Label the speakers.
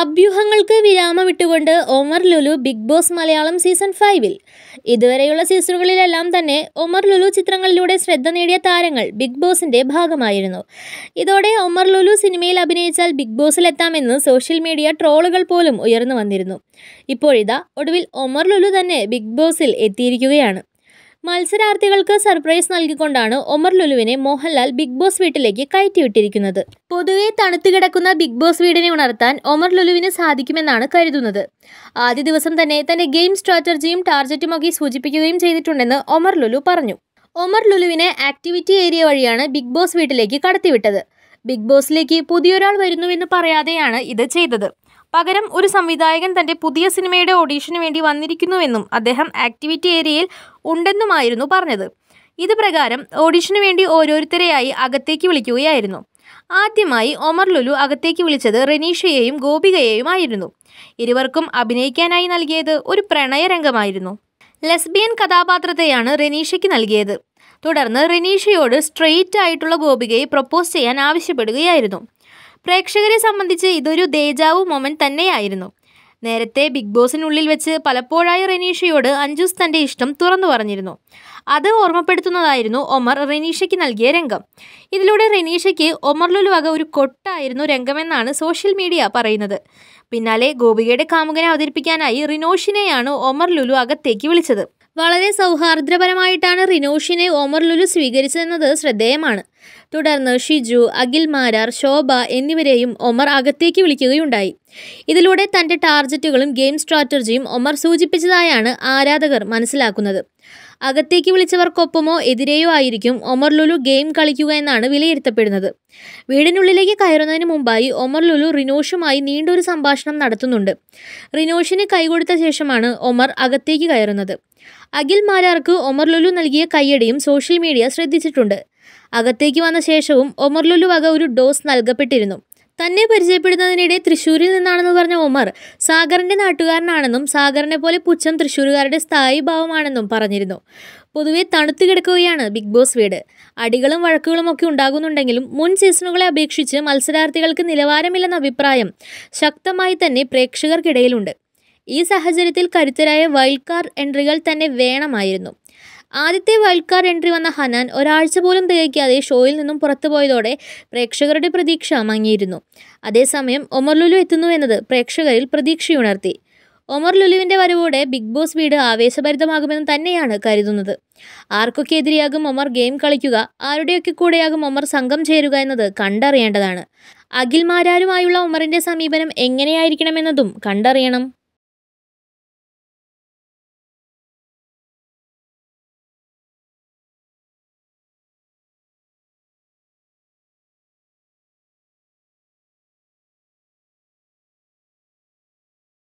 Speaker 1: അഭ്യൂഹങ്ങൾക്ക് വിരാമമിട്ടുകൊണ്ട് Omar Lulu Bigg Boss Malayalam season ഫൈവിൽ ഇതുവരെയുള്ള സീസണുകളിലെല്ലാം തന്നെ ഒമർ ലുലു ചിത്രങ്ങളിലൂടെ ശ്രദ്ധ നേടിയ താരങ്ങൾ ബിഗ് ബോസിന്റെ ഭാഗമായിരുന്നു ഇതോടെ ഒമർ ലുലു സിനിമയിൽ അഭിനയിച്ചാൽ ബിഗ് ബോസിലെത്താമെന്ന് സോഷ്യൽ മീഡിയ ട്രോളുകൾ പോലും ഉയർന്നു വന്നിരുന്നു ഇപ്പോഴിതാ ഒടുവിൽ ഒമർ ലുലു തന്നെ ബിഗ് ബോസിൽ എത്തിയിരിക്കുകയാണ് മത്സരാർത്ഥികൾക്ക് സർപ്രൈസ് നൽകിക്കൊണ്ടാണ് ഒമർ ലുലുവിനെ മോഹൻലാൽ ബിഗ് ബോസ് വീട്ടിലേക്ക് കയറ്റിവിട്ടിരിക്കുന്നത് പൊതുവെ കിടക്കുന്ന ബിഗ് ബോസ് വീടിനെ ഉണർത്താൻ ഒമർ ലുലുവിന് സാധിക്കുമെന്നാണ് കരുതുന്നത് ആദ്യ ദിവസം തന്നെ തന്റെ ഗെയിം സ്ട്രാറ്റജിയും ടാർജറ്റുമൊക്കെ സൂചിപ്പിക്കുകയും ചെയ്തിട്ടുണ്ടെന്ന് ഒമർ ലുലു പറഞ്ഞു ഒമർ ലുലുവിനെ ആക്ടിവിറ്റി ഏരിയ വഴിയാണ് ബിഗ് ബോസ് വീട്ടിലേക്ക് കടത്തിവിട്ടത് ബിഗ് ബോസിലേക്ക് പുതിയൊരാൾ വരുന്നുവെന്ന് പറയാതെയാണ് ഇത് ചെയ്തത് പകരം ഒരു സംവിധായകൻ തന്റെ പുതിയ സിനിമയുടെ ഓഡീഷന് വേണ്ടി വന്നിരിക്കുന്നുവെന്നും അദ്ദേഹം ആക്ടിവിറ്റി ഏരിയയിൽ ഉണ്ടെന്നുമായിരുന്നു പറഞ്ഞത് ഇത് പ്രകാരം ഓഡീഷന് വേണ്ടി ഓരോരുത്തരെയായി അകത്തേക്ക് വിളിക്കുകയായിരുന്നു ആദ്യമായി ഒമർ ലുലു അകത്തേക്ക് വിളിച്ചത് റെനീഷയെയും ആയിരുന്നു ഇരുവർക്കും അഭിനയിക്കാനായി നൽകിയത് ഒരു പ്രണയരംഗമായിരുന്നു ലെസ്ബിയൻ കഥാപാത്രത്തെയാണ് റെനീഷയ്ക്ക് നൽകിയത് തുടർന്ന് റെനീഷയോട് സ്ട്രെയിറ്റ് ആയിട്ടുള്ള ഗോപികയെ പ്രപ്പോസ് ചെയ്യാൻ ആവശ്യപ്പെടുകയായിരുന്നു പ്രേക്ഷകരെ സംബന്ധിച്ച് ഇതൊരു ദേജാവു മൊമെന്റ് തന്നെയായിരുന്നു നേരത്തെ ബിഗ് ബോസിനുള്ളിൽ വെച്ച് പലപ്പോഴായി റെനീഷയോട് അഞ്ജുസ് തൻ്റെ ഇഷ്ടം തുറന്നു പറഞ്ഞിരുന്നു അത് ഓർമ്മപ്പെടുത്തുന്നതായിരുന്നു ഒമർ റെനീഷയ്ക്ക് നൽകിയ രംഗം ഇതിലൂടെ റെനീഷയ്ക്ക് ഒമർ ലുലുവക വക ഒരു കൊട്ടായിരുന്നു രംഗമെന്നാണ് സോഷ്യൽ മീഡിയ പറയുന്നത് പിന്നാലെ ഗോപികയുടെ കാമുകനെ അവതരിപ്പിക്കാനായി റിനോഷിനെയാണ് ഒമർ ലുലു അകത്തേക്ക് വിളിച്ചത് വളരെ സൗഹാർദ്ദപരമായിട്ടാണ് റിനോഷിനെ ഓമർ ലുലു സ്വീകരിച്ചതെന്നത് ശ്രദ്ധേയമാണ് തുടർന്ന് ഷിജു അഖിൽ മാരാർ ശോഭ എന്നിവരെയും ഒമർ അകത്തേക്ക് വിളിക്കുകയുണ്ടായി ഇതിലൂടെ തൻ്റെ ടാർജറ്റുകളും ഗെയിം സ്ട്രാറ്റജിയും ഒമർ സൂചിപ്പിച്ചതായാണ് ആരാധകർ മനസ്സിലാക്കുന്നത് അകത്തേക്ക് വിളിച്ചവർക്കൊപ്പമോ എതിരെയോ ആയിരിക്കും ഒമർ ലുലു ഗെയിം കളിക്കുക എന്നാണ് വിലയിരുത്തപ്പെടുന്നത് വീടിനുള്ളിലേക്ക് കയറുന്നതിന് മുമ്പായി ഒമർ ലുലു റിനോഷുമായി നീണ്ടൊരു സംഭാഷണം നടത്തുന്നുണ്ട് റിനോഷിന് കൈകൊടുത്ത ശേഷമാണ് ഒമർ അകത്തേക്ക് കയറുന്നത് അഖിൽ മാരാർക്ക് ഒമർ ലുലു നൽകിയ കയ്യടിയും സോഷ്യൽ മീഡിയ ശ്രദ്ധിച്ചിട്ടുണ്ട് അകത്തേക്ക് വന്ന ശേഷവും ഒമർ ലുലു വക ഒരു ഡോസ് നൽകപ്പെട്ടിരുന്നു തന്നെ പരിചയപ്പെടുന്നതിനിടെ തൃശ്ശൂരിൽ നിന്നാണെന്ന് പറഞ്ഞ ഒമർ സാഗറിൻ്റെ നാട്ടുകാരനാണെന്നും സാഗറിനെ പോലെ പുച്ഛം തൃശ്ശൂരുകാരുടെ സ്ഥായി ഭാവമാണെന്നും പറഞ്ഞിരുന്നു പൊതുവെ തണുത്തു കിടക്കുകയാണ് ബിഗ് ബോസ് വീട് അടികളും വഴക്കുകളും ഒക്കെ ഉണ്ടാകുന്നുണ്ടെങ്കിലും മുൻ സീസണുകളെ അപേക്ഷിച്ച് മത്സരാർത്ഥികൾക്ക് നിലവാരമില്ലെന്ന അഭിപ്രായം ശക്തമായി തന്നെ പ്രേക്ഷകർക്കിടയിലുണ്ട് ഈ സാഹചര്യത്തിൽ കരുത്തരായ വൈൽഡ് കാർഡ് എൻട്രികൾ തന്നെ വേണമായിരുന്നു ആദ്യത്തെ വൈൽഡ് കാർഡ് എൻട്രി വന്ന ഹനാൻ ഒരാഴ്ച പോലും തികയ്ക്കാതെ ഷോയിൽ നിന്നും പുറത്തുപോയതോടെ പ്രേക്ഷകരുടെ പ്രതീക്ഷ മങ്ങിയിരുന്നു അതേസമയം ഒമർ ലുലു എത്തുന്നു എന്നത് പ്രേക്ഷകരിൽ പ്രതീക്ഷയുണർത്തി ഒമർ ലുലുവിൻ്റെ വരവോടെ ബിഗ് ബോസ് വീട് ആവേശഭരിതമാകുമെന്ന് തന്നെയാണ് കരുതുന്നത് ആർക്കൊക്കെ എതിരെയാകും ഒമർ ഗെയിം കളിക്കുക ആരുടെയൊക്കെ കൂടെയാകും ഒമർ സംഘം ചേരുക എന്നത് കണ്ടറിയേണ്ടതാണ് അഖിൽമാരാരുമായുള്ള ഒമറിൻ്റെ സമീപനം എങ്ങനെയായിരിക്കണമെന്നതും കണ്ടറിയണം